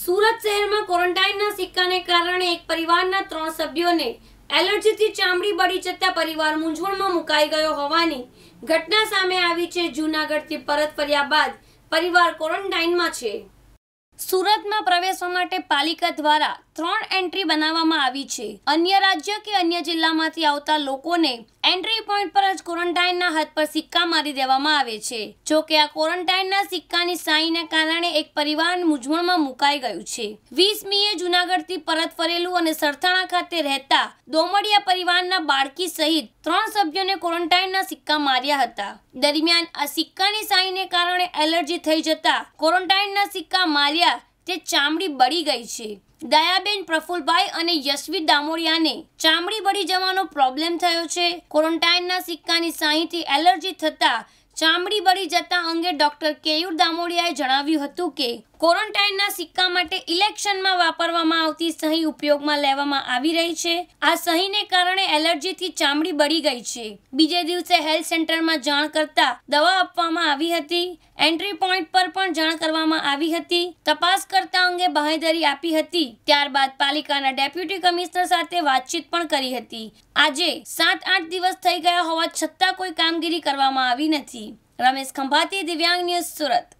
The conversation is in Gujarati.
સુરત શહેરમાં ક્વોરન્ટાઇનના સિક્કાને કારણે એક પરિવારના ત્રણ સભ્યોને એલર્જીથી ચામડી બળી જતા પરિવાર મૂંઝવણમાં મુકાઈ ગયો હોવાની ઘટના સામે આવી છે જૂનાગઢથી પરત ફર્યા બાદ પરિવાર ક્વોરન્ટાઇનમાં છે સુરતમાં પ્રવેશવા માટે પાલિકા દ્વારા ત્રણ એન્ટ્રી બનાવવામાં આવી છે અન્ય રાજ્ય કે અન્ય જિલ્લામાંથી આવતા લોકોને એન્ટ્રી પોઈન્ટ પર જ ક્વોરન્ટાઇનના હાથ પર સિક્કા મારી દેવામાં આવે છે જોકે કે આ ક્વોરન્ટાઇનના સિક્કાની સાઈના કારણે એક પરિવાર મૂંઝવણમાં મુકાઈ ગયું છે વીસ મીએ જુનાગઢથી પરત ફરેલું અને સરથાણા ખાતે રહેતા દોમડિયા પરિવારના બાળકી સહિત ત્રણ સભ્યોને ક્વોરન્ટાઇનના સિક્કા માર્યા હતા દરમિયાન આ સિક્કાની સાઈને કારણે એલર્જી થઈ જતા ક્વોરન્ટાઇનના સિક્કા માર્યા તે ચામડી બળી ગઈ છે દયાબેન પ્રફુલભાઈ અને યશવી દામોડિયાને ચામડી બળી જવાનો પ્રોબ્લેમ થયો છે ક્વોરન્ટાઇનના સિક્કાની સાહીથી એલર્જી થતાં ચામડી બળી જતા અંગે ડોક્ટર કેયુર દામોડિયાએ જણાવ્યું હતું કે ક્વોરન્ટાઇનના સિક્કા માટે ઇલેક્શનમાં વાપરવામાં આવતી સહી ઉપયોગમાં લેવામાં આવી રહી છે આ સહીને કારણે એલર્જીથી ચામડી બળી ગઈ છે બીજે દિવસે હેલ્થ સેન્ટરમાં જાણ કરતા દવા આપવામાં આવી હતી એન્ટ્રી પોઈન્ટ પર પણ જાણ કરવામાં આવી હતી તપાસકર્તા અંગે બાહેધરી આપી હતી ત્યારબાદ પાલિકાના ડેપ્યુટી કમિશનર સાથે વાતચીત પણ કરી હતી આજે સાત આઠ દિવસ થઈ ગયા હોવા છતાં કોઈ કામગીરી કરવામાં આવી નથી રમેશ ખંભાતી દિવ્યાંગ ન્યૂઝ સુરત